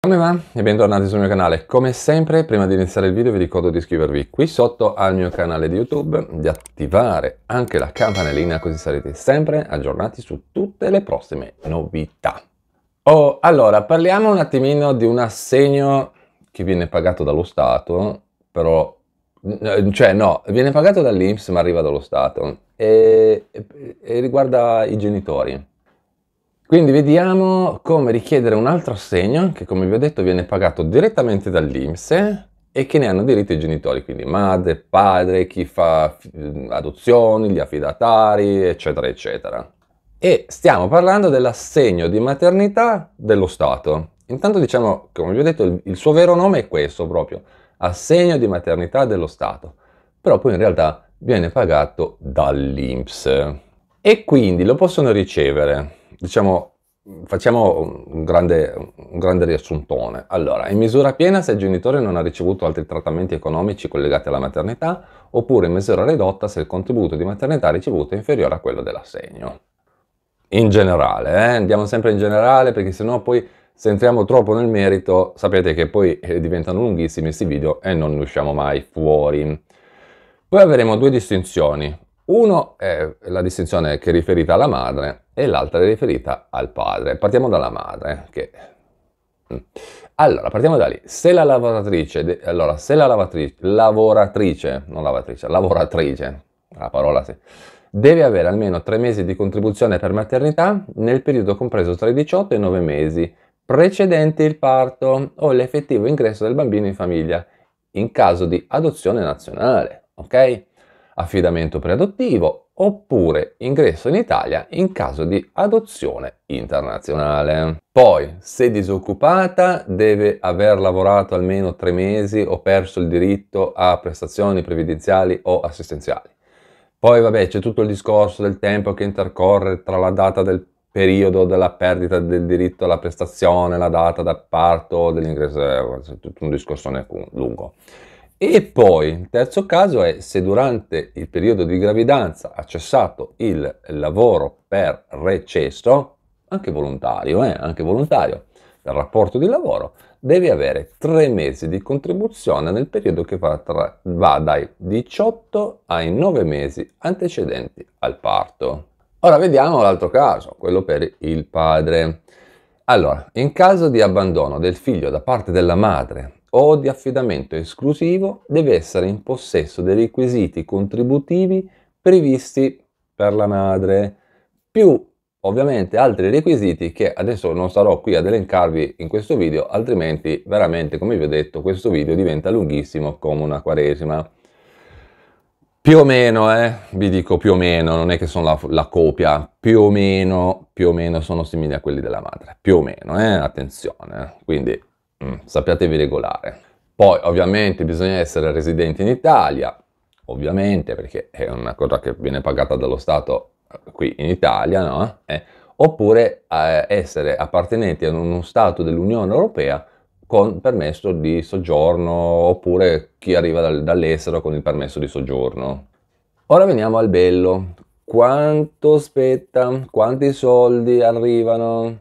Come va? E bentornati sul mio canale. Come sempre, prima di iniziare il video vi ricordo di iscrivervi qui sotto al mio canale di YouTube, di attivare anche la campanellina così sarete sempre aggiornati su tutte le prossime novità. Oh, allora, parliamo un attimino di un assegno che viene pagato dallo Stato, però... Cioè no, viene pagato dall'Inps ma arriva dallo Stato e, e, e riguarda i genitori. Quindi vediamo come richiedere un altro assegno che come vi ho detto viene pagato direttamente dall'Inps e che ne hanno diritto i genitori, quindi madre, padre, chi fa adozioni, gli affidatari, eccetera, eccetera. E stiamo parlando dell'assegno di maternità dello Stato. Intanto diciamo, come vi ho detto, il suo vero nome è questo proprio, assegno di maternità dello Stato, però poi in realtà viene pagato dall'Inps e quindi lo possono ricevere diciamo, facciamo un grande, un grande, riassuntone. Allora, in misura piena se il genitore non ha ricevuto altri trattamenti economici collegati alla maternità, oppure in misura ridotta se il contributo di maternità ricevuto è inferiore a quello dell'assegno. In generale, eh? andiamo sempre in generale perché sennò poi se entriamo troppo nel merito sapete che poi eh, diventano lunghissimi questi video e non ne usciamo mai fuori. Poi avremo due distinzioni. Uno è la distinzione che è riferita alla madre e l'altra è riferita al padre. Partiamo dalla madre, che... Mm. Allora, partiamo da lì. Se la lavoratrice, allora, se la lavatrice, lavoratrice, non lavatrice, lavoratrice, la parola sì, deve avere almeno tre mesi di contribuzione per maternità nel periodo compreso tra i 18 e i 9 mesi precedenti il parto o l'effettivo ingresso del bambino in famiglia in caso di adozione nazionale, ok? affidamento preadottivo oppure ingresso in Italia in caso di adozione internazionale. Poi, se disoccupata, deve aver lavorato almeno tre mesi o perso il diritto a prestazioni previdenziali o assistenziali. Poi, vabbè, c'è tutto il discorso del tempo che intercorre tra la data del periodo della perdita del diritto alla prestazione, la data da d'apparto dell'ingresso, è eh, tutto un discorso lungo. E poi, il terzo caso è se durante il periodo di gravidanza ha cessato il lavoro per recesso, anche volontario, eh, anche volontario, dal rapporto di lavoro, devi avere tre mesi di contribuzione nel periodo che va, tra, va dai 18 ai 9 mesi antecedenti al parto. Ora vediamo l'altro caso, quello per il padre. Allora, in caso di abbandono del figlio da parte della madre o di affidamento esclusivo deve essere in possesso dei requisiti contributivi previsti per la madre, più ovviamente altri requisiti che adesso non sarò qui ad elencarvi in questo video, altrimenti veramente come vi ho detto questo video diventa lunghissimo come una quaresima. Più o meno, eh, vi dico più o meno, non è che sono la, la copia, più o meno, più o meno sono simili a quelli della madre, più o meno, eh, attenzione. Eh. Quindi mm, sappiatevi regolare. Poi ovviamente bisogna essere residenti in Italia, ovviamente perché è una cosa che viene pagata dallo Stato eh, qui in Italia, no? eh, oppure eh, essere appartenenti ad uno Stato dell'Unione Europea con permesso di soggiorno, oppure chi arriva dal, dall'estero con il permesso di soggiorno. Ora veniamo al bello. Quanto spetta? Quanti soldi arrivano?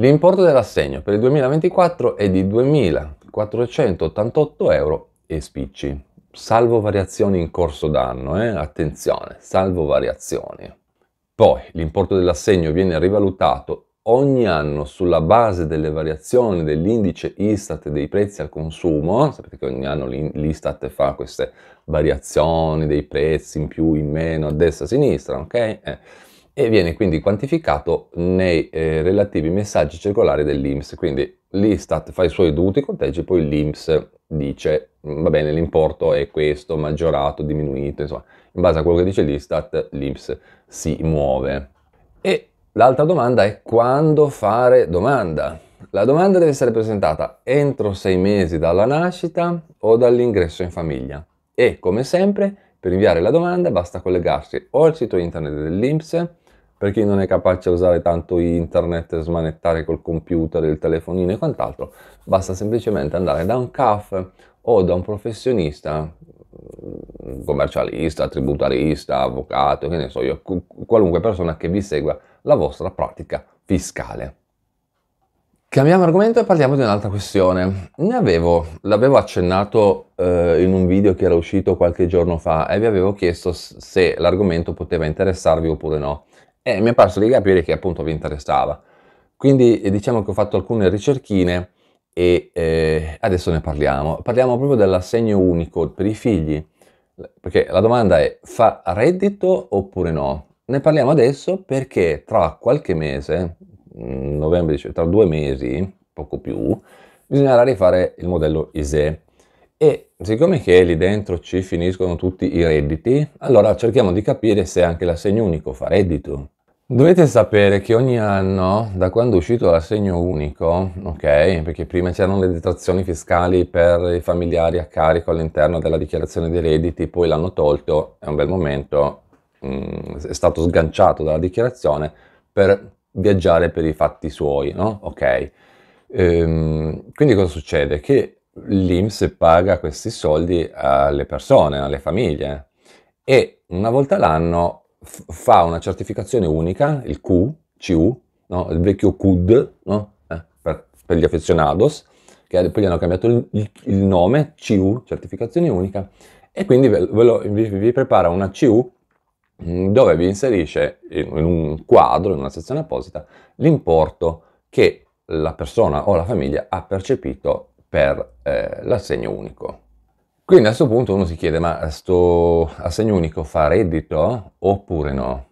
L'importo dell'assegno per il 2024 è di 2.488 euro e spicci, salvo variazioni in corso d'anno, eh? attenzione, salvo variazioni. Poi l'importo dell'assegno viene rivalutato ogni anno sulla base delle variazioni dell'indice Istat dei prezzi al consumo, sapete che ogni anno l'Istat fa queste variazioni dei prezzi in più, in meno, a destra, a sinistra, ok? Eh e viene quindi quantificato nei eh, relativi messaggi circolari dell'IMS. Quindi l'Istat fa i suoi dovuti conteggi, poi l'IMS dice mm, va bene l'importo è questo, maggiorato, diminuito, insomma, in base a quello che dice l'Istat l'IMS si muove. E l'altra domanda è quando fare domanda? La domanda deve essere presentata entro sei mesi dalla nascita o dall'ingresso in famiglia e come sempre per inviare la domanda basta collegarsi o al sito internet dell'Inps per chi non è capace a usare tanto internet, smanettare col computer, il telefonino e quant'altro, basta semplicemente andare da un CAF o da un professionista, mm, commercialista, tributarista, avvocato, che ne so io, qualunque persona che vi segua la vostra pratica fiscale. Cambiamo argomento e parliamo di un'altra questione. Ne avevo, l'avevo accennato eh, in un video che era uscito qualche giorno fa e vi avevo chiesto se l'argomento poteva interessarvi oppure no e mi è parso di capire che appunto vi interessava. Quindi eh, diciamo che ho fatto alcune ricerchine e eh, adesso ne parliamo. Parliamo proprio dell'assegno unico per i figli, perché la domanda è fa reddito oppure no? Ne parliamo adesso perché tra qualche mese, mm, novembre, cioè tra due mesi, poco più, bisognerà rifare il modello ISE. E siccome che lì dentro ci finiscono tutti i redditi, allora cerchiamo di capire se anche l'assegno unico fa reddito. Dovete sapere che ogni anno, da quando è uscito l'assegno unico, ok, perché prima c'erano le detrazioni fiscali per i familiari a carico all'interno della dichiarazione dei redditi, poi l'hanno tolto, è un bel momento, mh, mm, è stato sganciato dalla dichiarazione per viaggiare per i fatti suoi, no? Ok. Ehm, quindi cosa succede? Che l'IMS paga questi soldi alle persone, alle famiglie e una volta l'anno fa una certificazione unica, il Q, CU, no? il vecchio CUD, no? eh, per, per, gli affezionados, che poi gli hanno cambiato il, il nome, CU, certificazione unica, e quindi ve, lo, vi, vi, prepara una CU mm, dove vi inserisce in, in un quadro, in una sezione apposita, l'importo che la persona o la famiglia ha percepito per eh, l'assegno unico. Quindi a questo punto uno si chiede, ma sto assegno unico fa reddito oppure no?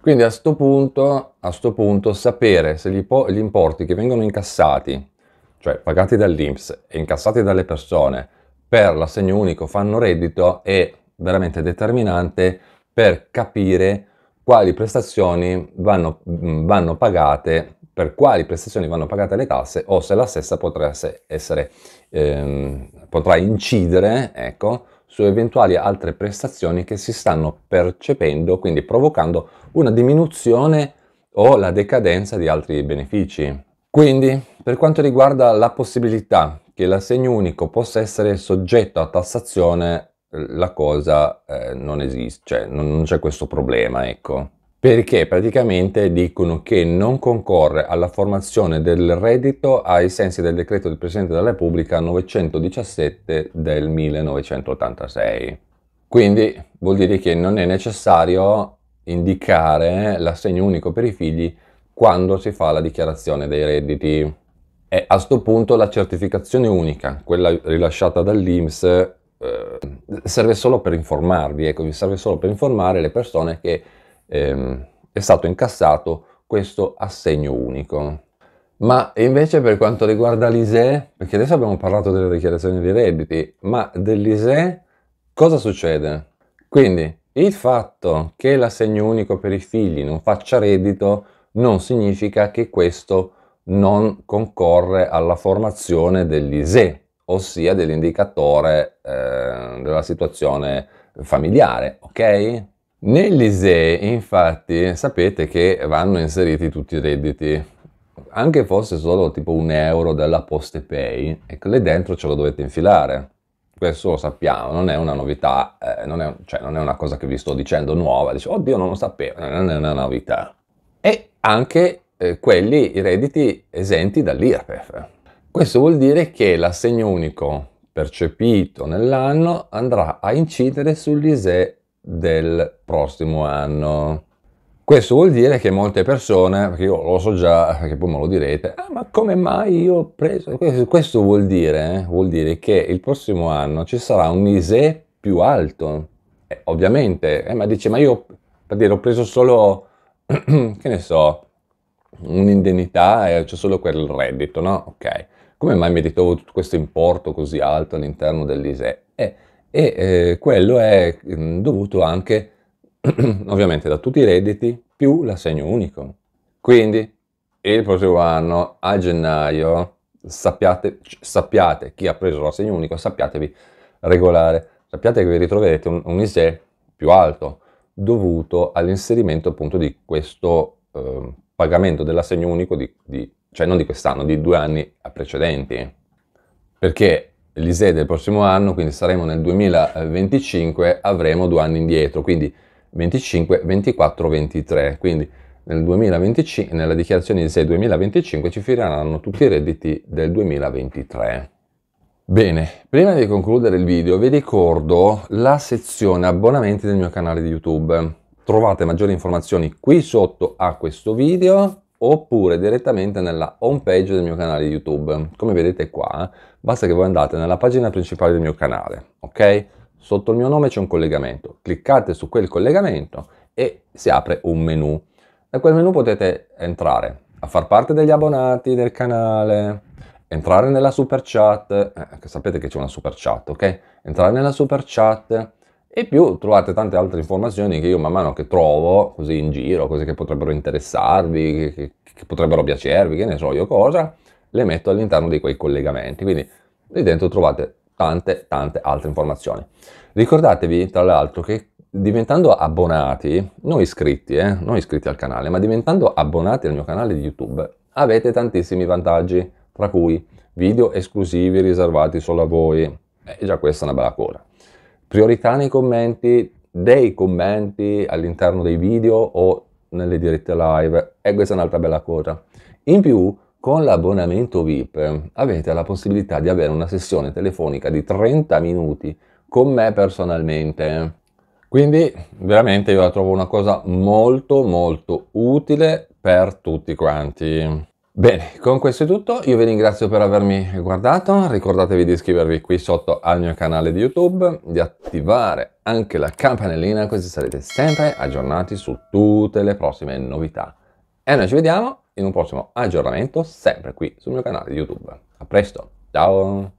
Quindi a questo punto, a sto punto sapere se gli, gli importi che vengono incassati, cioè pagati dall'Inps e incassati dalle persone per l'assegno unico fanno reddito è veramente determinante per capire quali prestazioni vanno, vanno pagate per quali prestazioni vanno pagate le tasse o se la stessa potrà, essere, ehm, potrà incidere ecco, su eventuali altre prestazioni che si stanno percependo, quindi provocando una diminuzione o la decadenza di altri benefici. Quindi, per quanto riguarda la possibilità che l'assegno unico possa essere soggetto a tassazione, la cosa eh, non esiste, cioè non, non c'è questo problema, ecco perché praticamente dicono che non concorre alla formazione del reddito ai sensi del decreto del Presidente della Repubblica 917 del 1986. Quindi vuol dire che non è necessario indicare l'assegno unico per i figli quando si fa la dichiarazione dei redditi. E a questo punto la certificazione unica, quella rilasciata dall'IMS, eh, serve solo per informarvi, ecco, serve solo per informare le persone che ehm, è stato incassato questo assegno unico. Ma invece per quanto riguarda l'ISE, perché adesso abbiamo parlato delle dichiarazioni di redditi, ma dell'ISE cosa succede? Quindi il fatto che l'assegno unico per i figli non faccia reddito non significa che questo non concorre alla formazione dell'ISE, ossia dell'indicatore eh, della situazione familiare, ok? Negli infatti, sapete che vanno inseriti tutti i redditi, anche fosse solo tipo un euro della Poste Pay, ecco, lì dentro ce lo dovete infilare. Questo lo sappiamo, non è una novità, eh, non, è, cioè, non, è, una cosa che vi sto dicendo nuova, dice, oddio non lo sapevo, non è una novità. E anche eh, quelli, i redditi esenti dall'IRPEF. Questo vuol dire che l'assegno unico percepito nell'anno andrà a incidere sull'ISEE del prossimo anno. Questo vuol dire che molte persone, perché io lo so già, perché poi me lo direte, ah, ma come mai io ho preso... Questo, vuol, dire, eh, vuol dire che il prossimo anno ci sarà un ISE più alto. Eh, ovviamente, eh, ma dice, ma io per dire ho preso solo, che ne so, un'indennità e c'è solo quel reddito, no? Ok. Come mai mi ritrovo tutto questo importo così alto all'interno dell'ISE? Eh, e eh, quello è mm, dovuto anche ovviamente da tutti i redditi più l'assegno unico. Quindi il prossimo anno a gennaio sappiate, sappiate chi ha preso l'assegno unico, sappiatevi regolare, sappiate che vi ritroverete un, un ISE più alto dovuto all'inserimento appunto di questo eh, pagamento dell'assegno unico di, di, cioè non di quest'anno, di due anni precedenti. Perché l'ISE del prossimo anno, quindi saremo nel 2025, avremo due anni indietro, quindi 25, 24, 23. Quindi nel 2025, nella dichiarazione ISE 2025 ci finiranno tutti i redditi del 2023. Bene, prima di concludere il video vi ricordo la sezione abbonamenti del mio canale di YouTube. Trovate maggiori informazioni qui sotto a questo video oppure direttamente nella home page del mio canale YouTube. Come vedete qua, basta che voi andate nella pagina principale del mio canale, ok? Sotto il mio nome c'è un collegamento, cliccate su quel collegamento e si apre un menu. Da quel menu potete entrare a far parte degli abbonati del canale, entrare nella super chat, eh, sapete che c'è una super chat, ok? Entrare nella super chat, e più trovate tante altre informazioni che io man mano che trovo così in giro, cose che potrebbero interessarvi, che, che, che potrebbero piacervi, che ne so io cosa, le metto all'interno di quei collegamenti. Quindi lì dentro trovate tante tante altre informazioni. Ricordatevi tra l'altro che diventando abbonati, non iscritti, eh, non iscritti al canale, ma diventando abbonati al mio canale di YouTube, avete tantissimi vantaggi, tra cui video esclusivi riservati solo a voi. E eh, già questa è una bella cosa priorità nei commenti, dei commenti all'interno dei video o nelle dirette live e questa è un'altra bella cosa. In più, con l'abbonamento VIP avete la possibilità di avere una sessione telefonica di 30 minuti con me personalmente. Quindi veramente io la trovo una cosa molto molto utile per tutti quanti. Bene, con questo è tutto, io vi ringrazio per avermi guardato, ricordatevi di iscrivervi qui sotto al mio canale di YouTube, di attivare anche la campanellina così sarete sempre aggiornati su tutte le prossime novità. E noi ci vediamo in un prossimo aggiornamento sempre qui sul mio canale di YouTube. A presto, ciao!